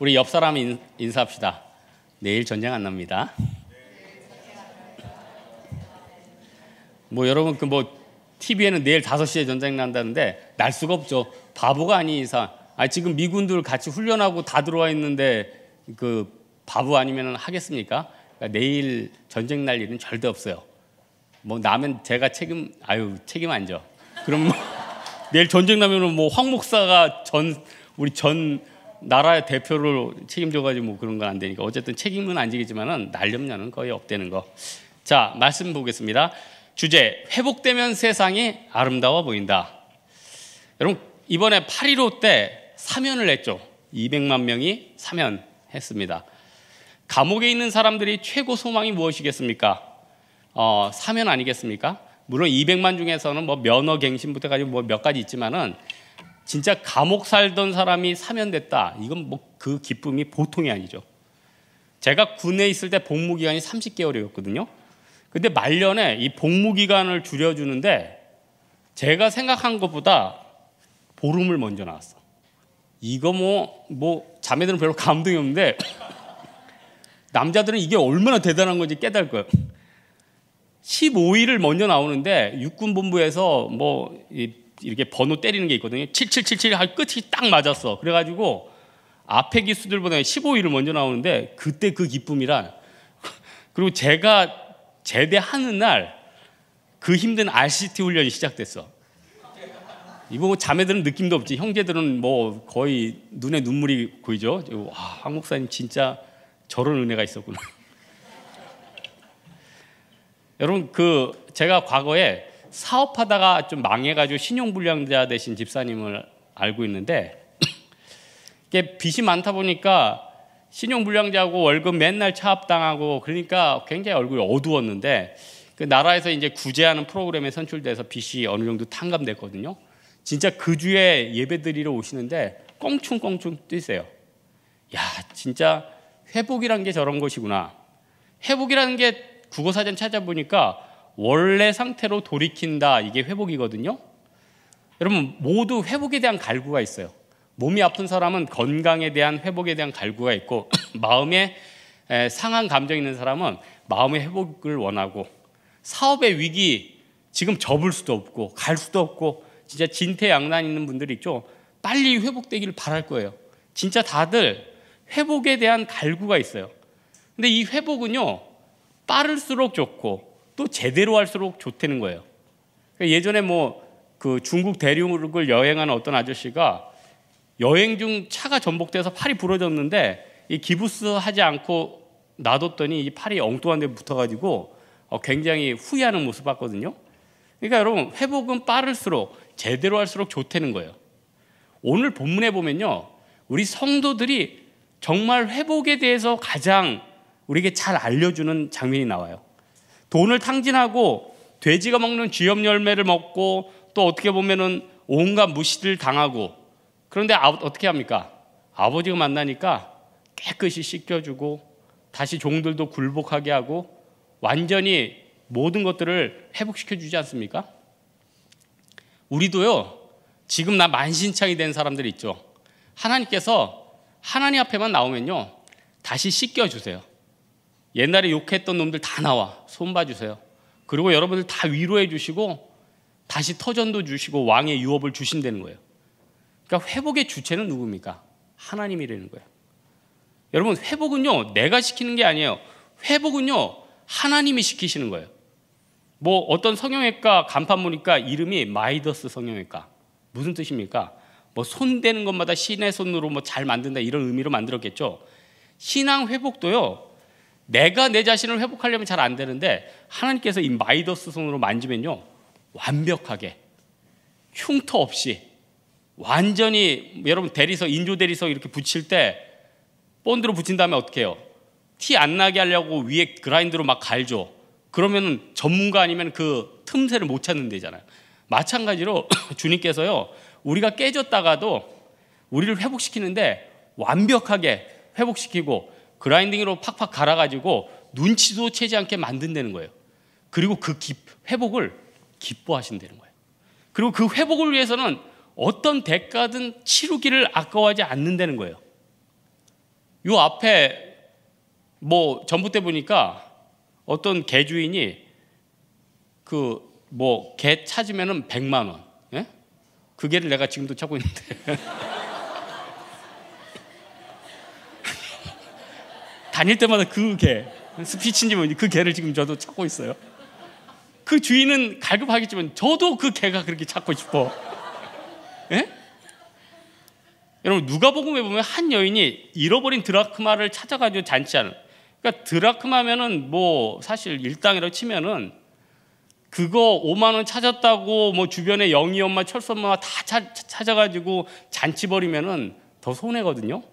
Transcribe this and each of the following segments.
우리 옆 사람 인, 인사합시다. 내일 전쟁 안 납니다. 뭐 여러분 그 뭐 TV에는 내일 5시에 전쟁 난다는데 날 수가 없죠. 바보가 아닌 이상. 아 지금 미군들 같이 훈련하고 다 들어와 있는데 그 바보 아니면 하겠습니까? 그러니까 내일 전쟁 날 일은 절대 없어요. 뭐 나면 제가 책임 아유 책임 안져. 그럼 뭐 내일 전쟁 나면은 뭐황 목사가 전 우리 전 나라의 대표를 책임져가지고 뭐 그런 건 안 되니까 어쨌든 책임은 안 지겠지만은 날렵냐는 거의 없대는 거. 자 말씀 보겠습니다. 주제 회복되면 세상이 아름다워 보인다. 여러분 이번에 8.15 때 사면을 했죠. 200만 명이 사면했습니다. 감옥에 있는 사람들이 최고 소망이 무엇이겠습니까? 어, 사면 아니겠습니까? 물론 200만 중에서는 뭐 면허 갱신부터 가지고 뭐 몇 가지 있지만은 진짜 감옥 살던 사람이 사면됐다. 이건 뭐 그 기쁨이 보통이 아니죠. 제가 군에 있을 때 복무 기간이 30개월이었거든요. 근데 말년에 이 복무 기간을 줄여 주는데 제가 생각한 것보다 보름을 먼저 나왔어. 이거 뭐뭐 뭐 자매들은 별로 감동이 없는데 남자들은 이게 얼마나 대단한 건지 깨달을 거예요. 15일을 먼저 나오는데 육군 본부에서 뭐이 이렇게 번호 때리는 게 있거든요. 7777 하고 끝이 딱 맞았어. 그래가지고 앞에 기수들보다 15위를 먼저 나오는데 그때 그 기쁨이란 그리고 제가 제대하는 날 그 힘든 RCT 훈련이 시작됐어. 이거 뭐 자매들은 느낌도 없지. 형제들은 뭐 거의 눈에 눈물이 고이죠. 와, 한국사님 진짜 저런 은혜가 있었구나. 여러분 그 제가 과거에 사업하다가 좀 망해가지고 신용불량자 되신 집사님을 알고 있는데 이게 빚이 많다 보니까 신용불량자고 월급 맨날 차압당하고 그러니까 굉장히 얼굴이 어두웠는데 그 나라에서 이제 구제하는 프로그램에 선출돼서 빚이 어느 정도 탕감됐거든요. 진짜 그 주에 예배드리러 오시는데 껑충껑충 뛰세요. 야, 진짜 회복이란 게 저런 것이구나. 회복이라는 게 국어사전 찾아보니까 원래 상태로 돌이킨다. 이게 회복이거든요. 여러분 모두 회복에 대한 갈구가 있어요. 몸이 아픈 사람은 건강에 대한 회복에 대한 갈구가 있고 마음에 상한 감정이 있는 사람은 마음의 회복을 원하고 사업의 위기 지금 접을 수도 없고 갈 수도 없고 진짜 진퇴양난 있는 분들 있죠. 빨리 회복되기를 바랄 거예요. 진짜 다들 회복에 대한 갈구가 있어요. 근데 이 회복은요. 빠를수록 좋고 또 제대로 할수록 좋다는 거예요. 그러니까 예전에 뭐 그 중국 대륙을 여행하는 어떤 아저씨가 여행 중 차가 전복돼서 팔이 부러졌는데 이 기부스 하지 않고 놔뒀더니 이 팔이 엉뚱한 데 붙어가지고 어, 굉장히 후회하는 모습 봤거든요. 그러니까 여러분 회복은 빠를수록 제대로 할수록 좋다는 거예요. 오늘 본문에 보면요. 우리 성도들이 정말 회복에 대해서 가장 우리에게 잘 알려주는 장면이 나와요. 돈을 탕진하고 돼지가 먹는 쥐염 열매를 먹고 또 어떻게 보면은 온갖 무시를 당하고 그런데 아, 어떻게 합니까? 아버지가 만나니까 깨끗이 씻겨주고 다시 종들도 굴복하게 하고 완전히 모든 것들을 회복시켜 주지 않습니까? 우리도요. 지금 나 만신창이 된 사람들 있죠. 하나님께서 하나님 앞에만 나오면요. 다시 씻겨 주세요. 옛날에 욕했던 놈들 다 나와. 손 봐주세요. 그리고 여러분들 다 위로해 주시고 다시 터전도 주시고 왕의 유업을 주신다는 거예요. 그러니까 회복의 주체는 누굽니까? 하나님이라는 거예요. 여러분 회복은요 내가 시키는 게 아니에요. 회복은요 하나님이 시키시는 거예요. 뭐 어떤 성형외과 간판 보니까 이름이 마이더스 성형외과 무슨 뜻입니까? 뭐 손대는 것마다 신의 손으로 뭐 잘 만든다 이런 의미로 만들었겠죠. 신앙 회복도요 내가 내 자신을 회복하려면 잘 안 되는데 하나님께서 이 마이더스 손으로 만지면요 완벽하게 흉터 없이 완전히 여러분 대리석 인조 대리석 이렇게 붙일 때 본드로 붙인 다음에 어떻게 해요? 티 안 나게 하려고 위에 그라인드로 막 갈죠. 그러면 전문가 아니면 그 틈새를 못 찾는 데잖아요. 마찬가지로 주님께서요 우리가 깨졌다가도 우리를 회복시키는데 완벽하게 회복시키고 그라인딩으로 팍팍 갈아가지고 눈치도 채지 않게 만든다는 거예요. 그리고 그 기, 회복을 기뻐하신다는 거예요. 그리고 그 회복을 위해서는 어떤 대가든 치르기를 아까워하지 않는다는 거예요. 요 앞에 뭐 전부 때 보니까 어떤 그 뭐 개 주인이 그 뭐 개 찾으면은 100만 원. 예? 그 개를 내가 지금도 찾고 있는데. 다닐 때마다 그 개, 스피치인지 뭔지 그 개를 지금 저도 찾고 있어요. 그 주인은 갈급하겠지만 저도 그 개가 그렇게 찾고 싶어. 예? 여러분 누가복음에 보면 한 여인이 잃어버린 드라크마를 찾아가지고 잔치하는. 그러니까 드라크마면은 뭐 사실 일당이라고 치면은 그거 5만 원 찾았다고 뭐 주변에 영희 엄마, 철수 엄마 다 찾, 찾아가지고 잔치 버리면은더 손해거든요.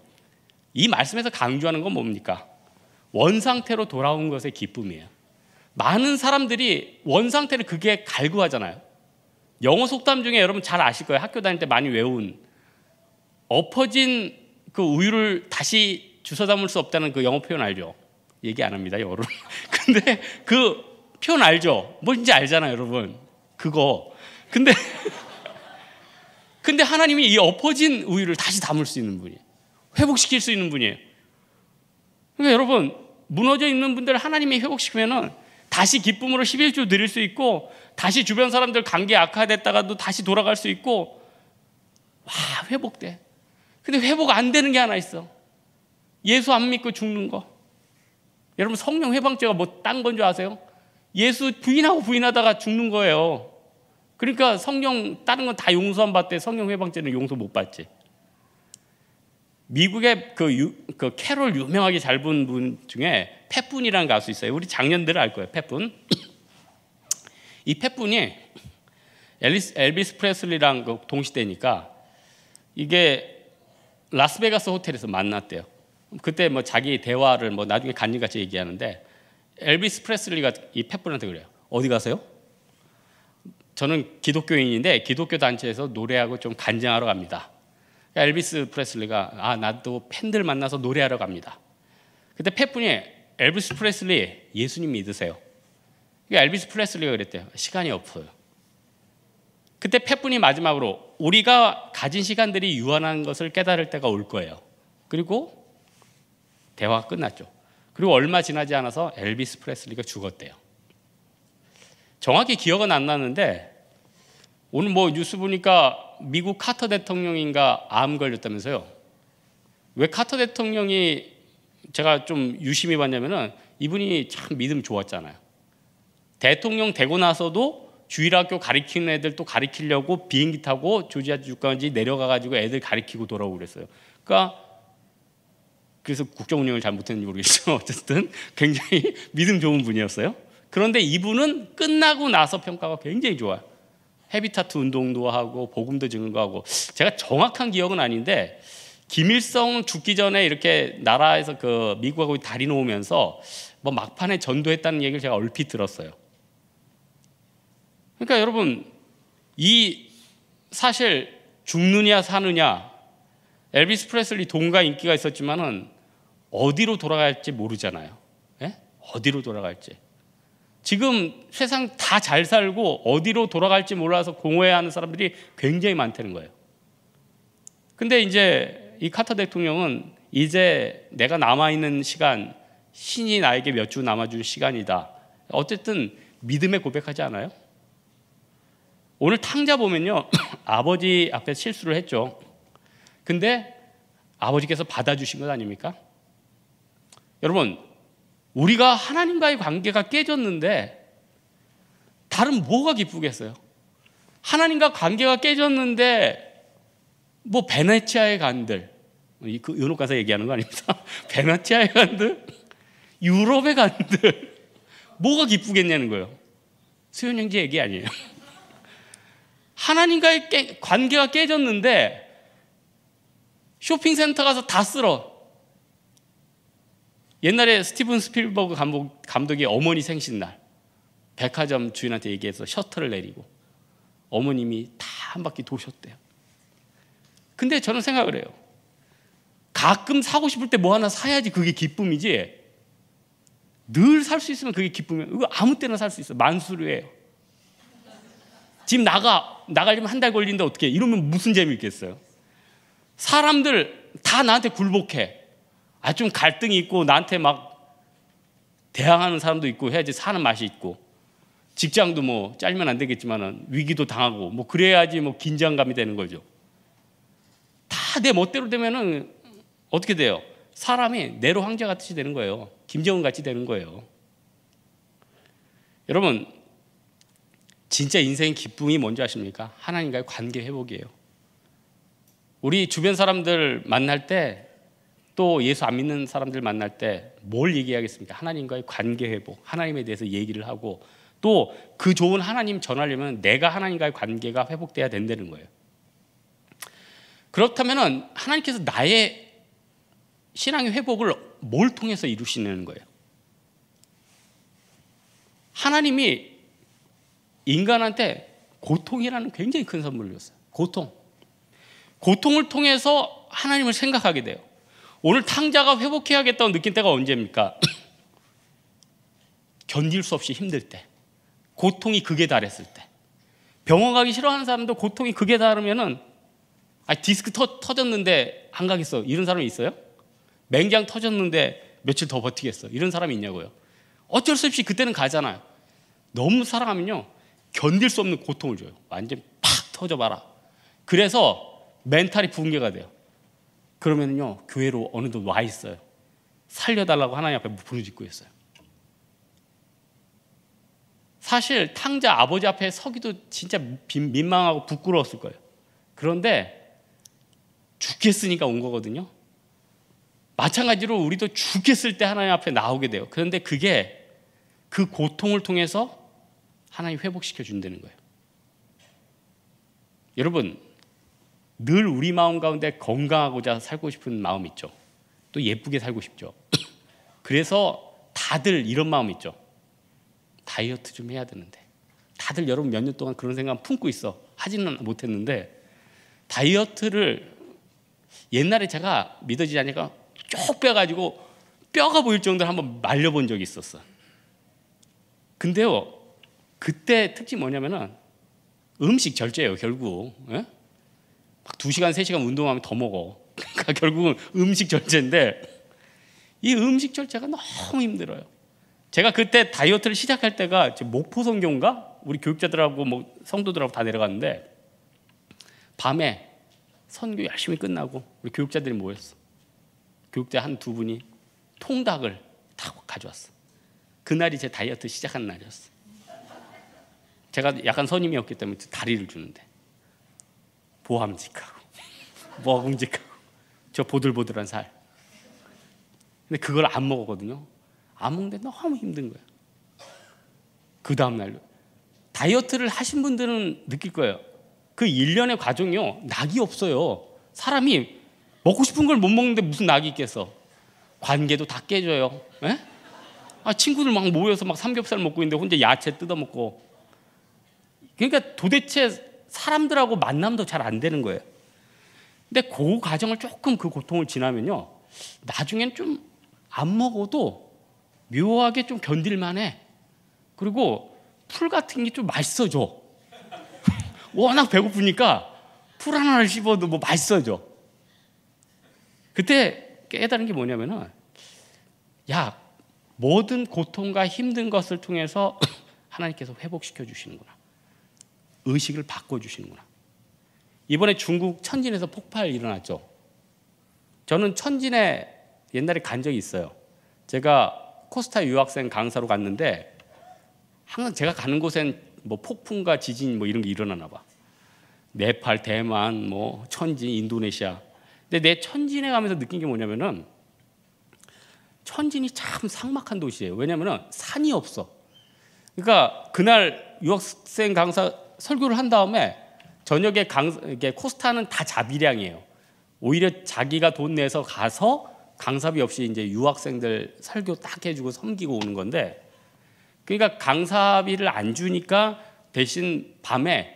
이 말씀에서 강조하는 건 뭡니까? 원상태로 돌아온 것의 기쁨이에요. 많은 사람들이 원상태를 그게 갈구하잖아요. 영어 속담 중에 여러분 잘 아실 거예요. 학교 다닐 때 많이 외운 엎어진 그 우유를 다시 주워 담을 수 없다는 그 영어 표현 알죠? 얘기 안 합니다, 영어로. 근데 그 표현 알죠? 뭔지 알잖아요, 여러분. 그거. 근데 근데 하나님이 이 엎어진 우유를 다시 담을 수 있는 분이에요. 회복시킬 수 있는 분이에요. 그러니까 여러분 무너져 있는 분들 하나님이 회복시키면은 다시 기쁨으로 1 1주 드릴 수 있고 다시 주변 사람들 관계 악화됐다가도 다시 돌아갈 수 있고 와 회복돼. 근데 회복 안 되는 게 하나 있어. 예수 안 믿고 죽는 거. 여러분 성령 회방죄가뭐 딴 건 줄 아세요? 예수 부인하고 부인하다가 죽는 거예요. 그러니까 성령 다른 건 다 용서안 받대 성령 회방죄는 용서 못 받지. 미국의 그, 유, 그 캐롤 유명하게 잘 본 분 중에 펫분이라는 가수 있어요. 우리 작년들을 알 거예요. 펫분. 이펫분이 엘리스, 엘비스 프레슬리랑 그 동시대니까 이게 라스베가스 호텔에서 만났대요. 그때 뭐 자기 대화를 뭐 나중에 간증같이 얘기하는데 엘비스 프레슬리가 이펫분한테 그래요. 어디 가세요? 저는 기독교인인데 기독교 단체에서 노래하고 좀 간증하러 갑니다. 엘비스 프레슬리가 아 나도 팬들 만나서 노래하러 갑니다. 그때 팻분이 엘비스 프레슬리 예수님 믿으세요. 그러 그러니까 엘비스 프레슬리가 그랬대요. 시간이 없어요. 그때 팻분이 마지막으로 우리가 가진 시간들이 유한한 것을 깨달을 때가 올 거예요. 그리고 대화가 끝났죠. 그리고 얼마 지나지 않아서 엘비스 프레슬리가 죽었대요. 정확히 기억은 안 나는데 오늘 뭐 뉴스 보니까 미국 카터 대통령인가 암 걸렸다면서요. 왜 카터 대통령이 제가 좀 유심히 봤냐면은 이분이 참 믿음 좋았잖아요. 대통령 되고 나서도 주일학교 가리키는 애들 또 가리키려고 비행기 타고 조지아 주까지 내려가 가지고 애들 가리키고 돌아오고 그랬어요. 그러니까 그래서 국정 운영을 잘 못했는지 모르겠지만 어쨌든 굉장히 믿음 좋은 분이었어요. 그런데 이분은 끝나고 나서 평가가 굉장히 좋아요. 헤비타트 운동도 하고 복음도 증거하고 제가 정확한 기억은 아닌데 김일성 죽기 전에 이렇게 나라에서 그 미국하고 다리 놓으면서 뭐 막판에 전도했다는 얘기를 제가 얼핏 들었어요. 그러니까 여러분 이 사실 죽느냐 사느냐 엘비스 프레슬리 돈과 인기가 있었지만은 어디로 돌아갈지 모르잖아요. 예? 어디로 돌아갈지. 지금 세상 다 잘 살고 어디로 돌아갈지 몰라서 공허해하는 사람들이 굉장히 많다는 거예요. 근데 이제 이 카터 대통령은 이제 내가 남아있는 시간, 신이 나에게 몇 주 남아준 시간이다. 어쨌든 믿음에 고백하지 않아요? 오늘 탕자 보면요. 아버지 앞에 실수를 했죠. 근데 아버지께서 받아주신 것 아닙니까? 여러분, 우리가 하나님과의 관계가 깨졌는데 다른 뭐가 기쁘겠어요? 하나님과 관계가 깨졌는데 뭐 베네치아의 간들 그 연옥 가서 얘기하는 거 아닙니다. 베네치아의 간들, 유럽의 간들 뭐가 기쁘겠냐는 거예요. 수현 형제 얘기 아니에요. 하나님과의 깨, 관계가 깨졌는데 쇼핑센터 가서 다 쓸어. 옛날에 스티븐 스필버그 감독, 의 어머니 생신날 백화점 주인한테 얘기해서 셔터를 내리고 어머님이 다 한 바퀴 도셨대요. 근데 저는 생각을 해요. 가끔 사고 싶을 때 뭐 하나 사야지 그게 기쁨이지. 늘 살 수 있으면 그게 기쁨이에요. 이거 아무 때나 살 수 있어. 만수르예요. 지금 나가 나가려면 한 달걸린다 어떻게? 이러면 무슨 재미있겠어요? 사람들 다 나한테 굴복해. 아좀 갈등이 있고 나한테 막 대항하는 사람도 있고 해야지 사는 맛이 있고 직장도 뭐 짤면 안 되겠지만은 위기도 당하고 뭐 그래야지 뭐 긴장감이 되는 거죠. 다 내 멋대로 되면은 어떻게 돼요? 사람이 내로 황제 같이 되는 거예요. 김정은 같이 되는 거예요. 여러분 진짜 인생 기쁨이 뭔지 아십니까? 하나님과의 관계 회복이에요. 우리 주변 사람들 만날 때또 예수 안 믿는 사람들 만날 때 뭘 얘기하겠습니까? 하나님과의 관계 회복, 하나님에 대해서 얘기를 하고 또 그 좋은 하나님 전하려면 내가 하나님과의 관계가 회복돼야 된다는 거예요. 그렇다면은 하나님께서 나의 신앙의 회복을 뭘 통해서 이루시는 거예요? 하나님이 인간한테 고통이라는 굉장히 큰 선물을 줬어요. 고통. 고통을 통해서 하나님을 생각하게 돼요. 오늘 탕자가 회복해야겠다고 느낀 때가 언제입니까? 견딜 수 없이 힘들 때. 고통이 극에 달했을 때. 병원 가기 싫어하는 사람도 고통이 극에 달하면은 아 디스크 터, 터졌는데 안 가겠어. 이런 사람이 있어요? 맹장 터졌는데 며칠 더 버티겠어. 이런 사람이 있냐고요. 어쩔 수 없이 그때는 가잖아요. 너무 사랑하면요. 견딜 수 없는 고통을 줘요. 완전 팍 터져 봐라. 그래서 멘탈이 붕괴가 돼요. 그러면은요 교회로 어느덧 와 있어요. 살려달라고 하나님 앞에 부르짖고 있어요. 사실 탕자 아버지 앞에 서기도 진짜 민망하고 부끄러웠을 거예요. 그런데 죽겠으니까 온 거거든요. 마찬가지로 우리도 죽겠을 때 하나님 앞에 나오게 돼요. 그런데 그게 그 고통을 통해서 하나님 회복시켜 준다는 거예요. 여러분, 늘 우리 마음 가운데 건강하고자 살고 싶은 마음 있죠. 또 예쁘게 살고 싶죠. 그래서 다들 이런 마음 있죠. 다이어트 좀 해야 되는데. 다들 여러분 몇 년 동안 그런 생각 품고 있어. 하지는 못했는데 다이어트를 옛날에 제가 믿어지지 않으니까 쭉 빼가지고 뼈가 보일 정도로 한번 말려본 적이 있었어. 근데요, 그때 특징 뭐냐면은 음식 절제예요, 결국. 예? 2시간3시간 운동하면 더 먹어. 그러니까 결국은 음식 절제인데 이 음식 절제가 너무 힘들어요. 제가 그때 다이어트를 시작할 때가 목포 성교인가? 우리 교육자들하고 뭐 성도들하고 다 내려갔는데 밤에 선교 열심히 끝나고 우리 교육자들이 모였어. 교육자 한 두 분이 통닭을 다 가져왔어. 그날이 제 다이어트 시작한 날이었어. 제가 약간 선임이었기 때문에 다리를 주는데 보암직하고 먹음직하고 저 보들보들한 살. 근데 그걸 안 먹었거든요. 안 먹는데 너무 힘든 거예요. 그 다음날 다이어트를 하신 분들은 느낄 거예요. 그 일련의 과정이요. 낙이 없어요. 사람이 먹고 싶은 걸 못 먹는데 무슨 낙이 있겠어. 관계도 다 깨져요. 에? 예? 아, 친구들 막 모여서 막 삼겹살 먹고 있는데 혼자 야채 뜯어먹고. 그러니까 도대체 사람들하고 만남도 잘 안 되는 거예요. 근데 그 과정을 조금 그 고통을 지나면요. 나중엔 좀 안 먹어도 묘하게 좀 견딜만해. 그리고 풀 같은 게 좀 맛있어져. 워낙 배고프니까 풀 하나를 씹어도 뭐 맛있어져. 그때 깨달은 게 뭐냐면은 야, 모든 고통과 힘든 것을 통해서 하나님께서 회복시켜 주시는구나. 의식을 바꿔주시는구나. 이번에 중국 천진에서 폭발 일어났죠. 저는 천진에 옛날에 간 적이 있어요. 제가 코스타 유학생 강사로 갔는데 항상 제가 가는 곳엔 뭐 폭풍과 지진 뭐 이런 게 일어나나 봐. 네팔, 대만, 뭐 천진, 인도네시아. 근데 내 천진에 가면서 느낀 게 뭐냐면은 천진이 참 삭막한 도시예요. 왜냐면은 산이 없어. 그러니까 그날 유학생 강사 설교를 한 다음에 저녁에 강, 이게 코스타는 다 자비량이에요. 오히려 자기가 돈 내서 가서 강사비 없이 이제 유학생들 설교 딱 해주고 섬기고 오는 건데 그러니까 강사비를 안 주니까 대신 밤에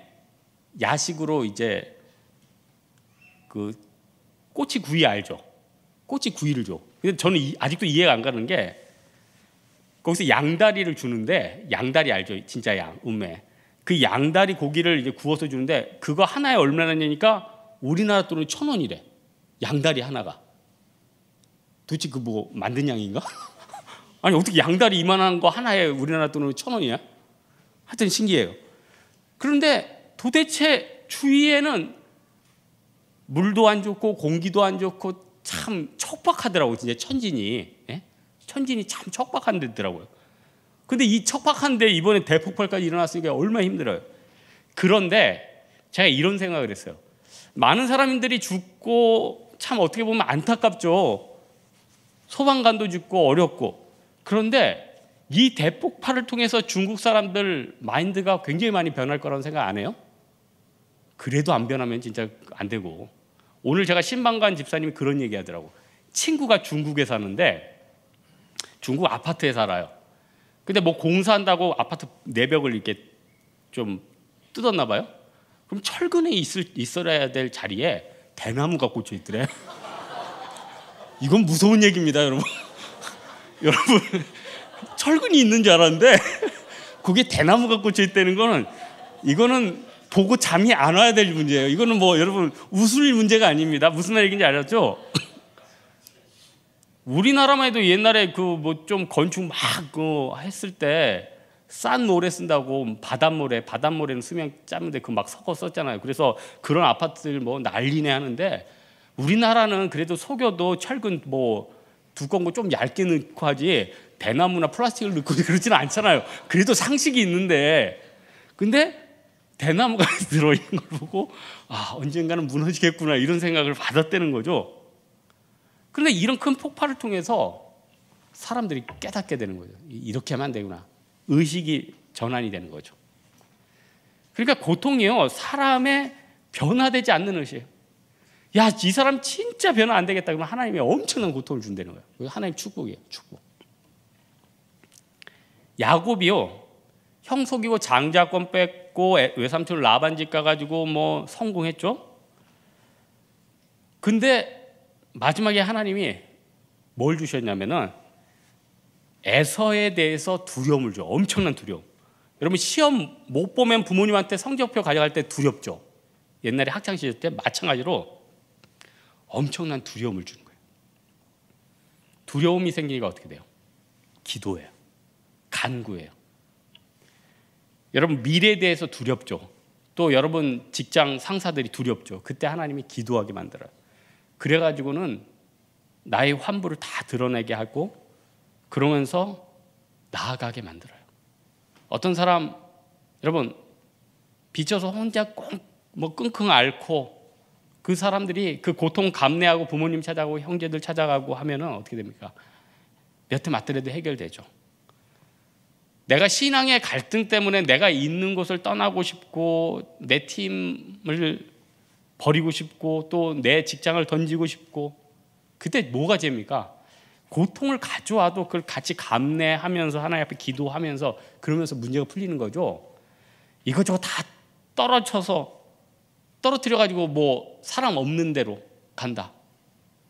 야식으로 이제 그 꼬치 구이 알죠? 꼬치 구이를 줘. 근데 저는 아직도 이해가 안 가는 게 거기서 양다리를 주는데 양다리 알죠? 진짜 양, 음매. 그 양다리 고기를 이제 구워서 주는데 그거 하나에 얼마냐니까 나 우리나라 돈으로 천 원이래. 양다리 하나가. 도대체 그 뭐 만든 양인가? 아니 어떻게 양다리 이만한 거 하나에 우리나라 돈으로 천 원이야? 하여튼 신기해요. 그런데 도대체 주위에는 물도 안 좋고 공기도 안 좋고 참 척박하더라고 진짜 천진이 예? 천진이 참 척박한 데더라고요. 근데 이 척박한데 이번에 대폭발까지 일어났으니까 얼마나 힘들어요. 그런데 제가 이런 생각을 했어요. 많은 사람들이 죽고 참 어떻게 보면 안타깝죠. 소방관도 죽고 어렵고. 그런데 이 대폭발을 통해서 중국 사람들 마인드가 굉장히 많이 변할 거라는 생각 안 해요? 그래도 안 변하면 진짜 안 되고. 오늘 제가 신방관 집사님이 그런 얘기 하더라고. 친구가 중국에 사는데 중국 아파트에 살아요. 근데 뭐 공사한다고 아파트 내벽을 이렇게 좀 뜯었나 봐요. 그럼 철근에 있을, 있어야 될 자리에 대나무가 꽂혀 있더래. 이건 무서운 얘기입니다, 여러분. 여러분 철근이 있는 줄 알았는데 그게 대나무가 꽂혀 있다는 거는 이거는 보고 잠이 안 와야 될 문제예요. 이거는 뭐 여러분 웃을 문제가 아닙니다. 무슨 말인지 알았죠? 우리나라만 해도 옛날에 그 뭐 좀 건축 막그 했을 때 싼 모래 쓴다고 바닷모래, 바닷모래는 수명 짜는데 그 막 섞어 썼잖아요. 그래서 그런 아파트들 뭐 난리네 하는데 우리나라는 그래도 속여도 철근 뭐 두꺼운 거 좀 얇게 넣고 하지 대나무나 플라스틱을 넣고 그러지는 않잖아요. 그래도 상식이 있는데 근데 대나무가 들어있는 걸 보고 아 언젠가는 무너지겠구나 이런 생각을 받았다는 거죠. 그런데 이런 큰 폭발을 통해서 사람들이 깨닫게 되는 거죠. 이렇게 하면 안 되구나. 의식이 전환이 되는 거죠. 그러니까 고통이요. 사람의 변화되지 않는 의식. 야, 이 사람 진짜 변화 안 되겠다. 그러면 하나님이 엄청난 고통을 준다는 거예요. 하나님 축복이에요. 축복. 야곱이요. 형 속이고 장자권 뺏고 외삼촌 라반 집 가가지고 뭐 성공했죠. 근데 마지막에 하나님이 뭘 주셨냐면은 애서에 대해서 두려움을 줘. 엄청난 두려움. 여러분 시험 못 보면 부모님한테 성적표 가져갈 때 두렵죠. 옛날에 학창 시절 때 마찬가지로 엄청난 두려움을 주는 거예요. 두려움이 생기니까 어떻게 돼요? 기도예요. 간구예요. 여러분 미래에 대해서 두렵죠. 또 여러분 직장 상사들이 두렵죠. 그때 하나님이 기도하게 만들어요. 그래가지고는 나의 환부를 다 드러내게 하고 그러면서 나아가게 만들어요. 어떤 사람 여러분 빚져서 혼자 꽁뭐 끙끙 앓고 그 사람들이 그 고통 감내하고 부모님 찾아가고 형제들 찾아가고 하면은 어떻게 됩니까? 몇 대 맞더라도 해결되죠. 내가 신앙의 갈등 때문에 내가 있는 곳을 떠나고 싶고 내 팀을 버리고 싶고 또 내 직장을 던지고 싶고 그때 뭐가 재입니까? 고통을 가져와도 그걸 같이 감내하면서 하나님 에 기도하면서 그러면서 문제가 풀리는 거죠. 이것저것 다 떨어쳐서 떨어뜨려 가지고 뭐 사람 없는 대로 간다.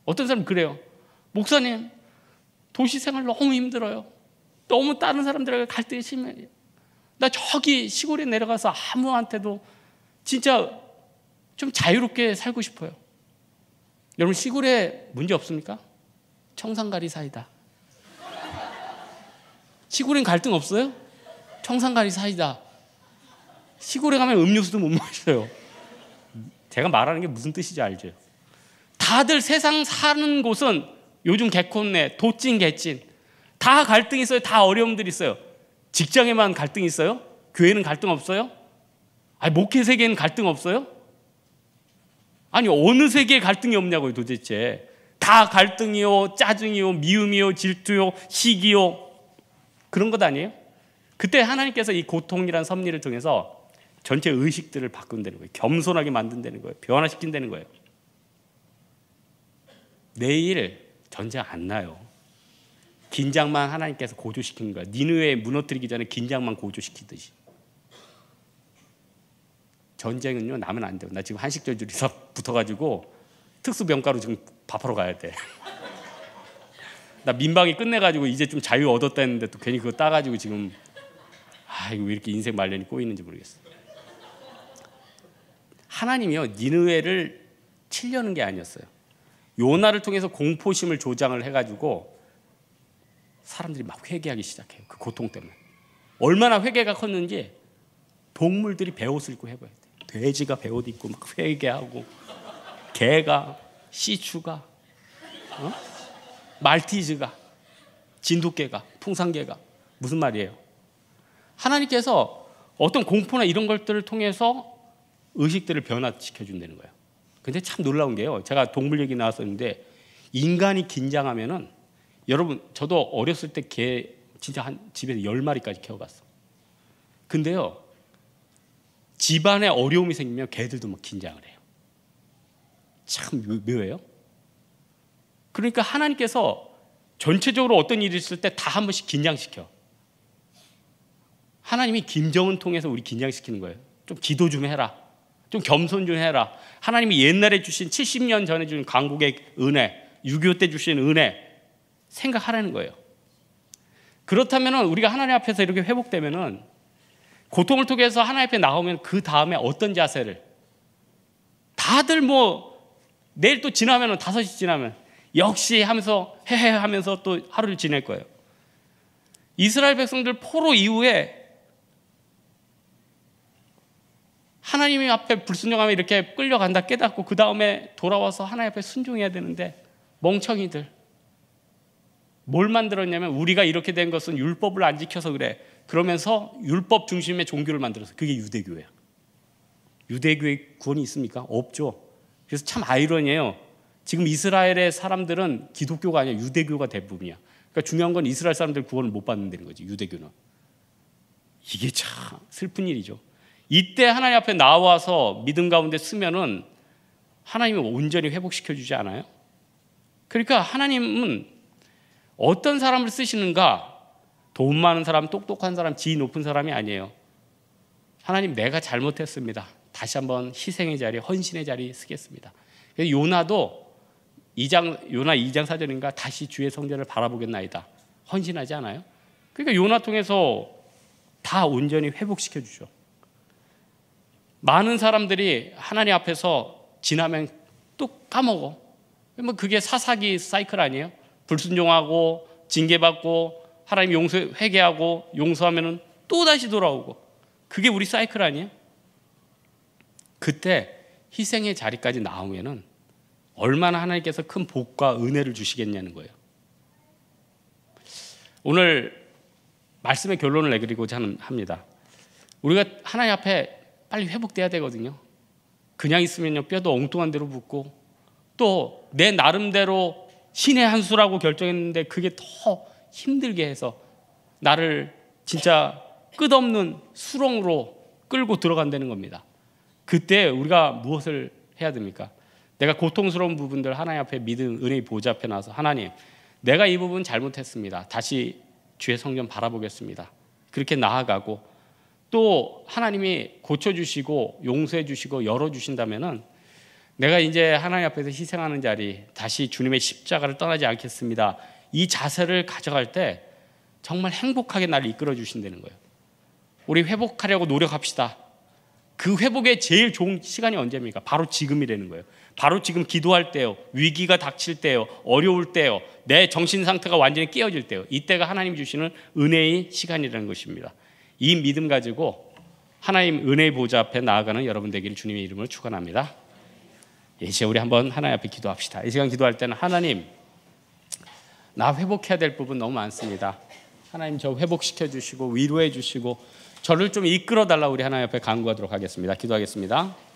어떤 사람 그래요. 목사님 도시 생활 너무 힘들어요. 너무 다른 사람들에게 갈등이 심해요. 나 저기 시골에 내려가서 아무한테도 진짜 좀 자유롭게 살고 싶어요. 여러분 시골에 문제 없습니까? 청산가리 사이다. 시골엔 갈등 없어요? 청산가리 사이다. 시골에 가면 음료수도 못 마셔요. 제가 말하는 게 무슨 뜻인지 알죠? 다들 세상 사는 곳은 요즘 개콘네, 도찐 개찐. 다 갈등 있어요. 다 어려움들이 있어요. 직장에만 갈등 있어요? 교회는 갈등 없어요? 아니, 목회 세계는 갈등 없어요? 아니 어느 세계에 갈등이 없냐고요 도대체. 다 갈등이요, 짜증이요, 미움이요, 질투요, 시기요. 그런 것 아니에요? 그때 하나님께서 이 고통이란 섭리를 통해서 전체 의식들을 바꾼다는 거예요. 겸손하게 만든다는 거예요. 변화시킨다는 거예요. 내일 전쟁 안 나요. 긴장만 하나님께서 고조시키는 거예요 니누에 무너뜨리기 전에 긴장만 고조시키듯이. 전쟁은요 나면 안 돼요. 나 지금 한식 전주이사 붙어가지고 특수병가로 지금 밥하러 가야 돼. 나 민방위 끝내가지고 이제 좀 자유 얻었다 했는데 또 괜히 그거 따가지고 지금 아 이거 왜 이렇게 인생 말년이 꼬이는지 모르겠어. 하나님이요 니느웨를 칠려는 게 아니었어요. 요나를 통해서 공포심을 조장을 해가지고 사람들이 막 회개하기 시작해요. 그 고통 때문에 얼마나 회개가 컸는지 동물들이 배옷을 입고 해봐야 돼. 돼지가 배옷 입고 막 회개하고 개가 시추가 어? 말티즈가 진돗개가 풍산개가 무슨 말이에요? 하나님께서 어떤 공포나 이런 것들을 통해서 의식들을 변화시켜 준다는 거예요. 근데 참 놀라운 게요. 제가 동물 얘기 나왔었는데 인간이 긴장하면은 여러분 저도 어렸을 때 개 진짜 한 집에서 열 마리까지 키워봤어. 근데요 집안에 어려움이 생기면 개들도 막 긴장을 해요. 참 묘해요. 그러니까 하나님께서 전체적으로 어떤 일이 있을 때 다 한 번씩 긴장시켜. 하나님이 김정은 통해서 우리 긴장시키는 거예요. 좀 기도 좀 해라. 좀 겸손 좀 해라. 하나님이 옛날에 주신 70년 전에 주신 강국의 은혜, 6.25 때 주신 은혜 생각하라는 거예요. 그렇다면 우리가 하나님 앞에서 이렇게 회복되면 고통을 통해서 하나님 앞에 나오면 그 다음에 어떤 자세를 다들 뭐 내일 또 지나면 다섯 시 지나면 역시 하면서 헤헤 하면서 또 하루를 지낼 거예요. 이스라엘 백성들 포로 이후에 하나님 앞에 불순종하면 이렇게 끌려간다 깨닫고 그 다음에 돌아와서 하나님 앞에 순종해야 되는데 멍청이들 뭘 만들었냐면 우리가 이렇게 된 것은 율법을 안 지켜서 그래. 그러면서 율법 중심의 종교를 만들어서 그게 유대교예요. 유대교의 구원이 있습니까? 없죠. 그래서 참 아이러니해요. 지금 이스라엘의 사람들은 기독교가 아니라 유대교가 대부분이야. 그러니까 중요한 건 이스라엘 사람들 구원을 못 받는다는 거지. 유대교는. 이게 참 슬픈 일이죠. 이때 하나님 앞에 나와서 믿음 가운데 쓰면은 하나님이 온전히 회복시켜 주지 않아요? 그러니까 하나님은 어떤 사람을 쓰시는가 돈 많은 사람, 똑똑한 사람, 지위 높은 사람이 아니에요. 하나님 내가 잘못했습니다. 다시 한번 희생의 자리, 헌신의 자리 쓰겠습니다. 그래서 요나도 2장 요나 2장 4절인가 다시 주의 성전을 바라보겠나이다. 헌신하지 않아요? 그러니까 요나 통해서 다 온전히 회복시켜 주죠. 많은 사람들이 하나님 앞에서 지나면 또 까먹어. 뭐 그게 사사기 사이클 아니에요? 불순종하고 징계받고 하나님 용서 회개하고 용서하면은 또 다시 돌아오고 그게 우리 사이클 아니에요? 그때 희생의 자리까지 나오면은 얼마나 하나님께서 큰 복과 은혜를 주시겠냐는 거예요. 오늘 말씀의 결론을 내드리고자 합니다. 우리가 하나님 앞에 빨리 회복돼야 되거든요. 그냥 있으면요 뼈도 엉뚱한 대로 붙고또 내 나름대로 신의 한 수라고 결정했는데 그게 더 힘들게 해서 나를 진짜 끝없는 수렁으로 끌고 들어간다는 겁니다. 그때 우리가 무엇을 해야 됩니까? 내가 고통스러운 부분들 하나님 앞에 믿은 은혜의 보좌 앞에 나서 하나님, 내가 이 부분 잘못했습니다. 다시 주의 성전 바라보겠습니다. 그렇게 나아가고 또 하나님이 고쳐주시고 용서해주시고 열어주신다면은 내가 이제 하나님 앞에서 희생하는 자리 다시 주님의 십자가를 떠나지 않겠습니다. 이 자세를 가져갈 때 정말 행복하게 날 이끌어 주신다는 거예요. 우리 회복하려고 노력합시다. 그 회복의 제일 좋은 시간이 언제입니까? 바로 지금이라는 거예요. 바로 지금 기도할 때요. 위기가 닥칠 때요. 어려울 때요. 내 정신 상태가 완전히 깨어질 때요. 이때가 하나님 주시는 은혜의 시간이라는 것입니다. 이 믿음 가지고 하나님 은혜의 보좌 앞에 나아가는 여러분 되기를 주님의 이름으로 축원합니다. 예, 이제 우리 한번 하나님 앞에 기도합시다. 이 시간 기도할 때는 하나님 나 회복해야 될 부분 너무 많습니다. 하나님 저 회복시켜 주시고 위로해 주시고 저를 좀 이끌어 달라 우리 하나님 앞에 간구하도록 하겠습니다. 기도하겠습니다.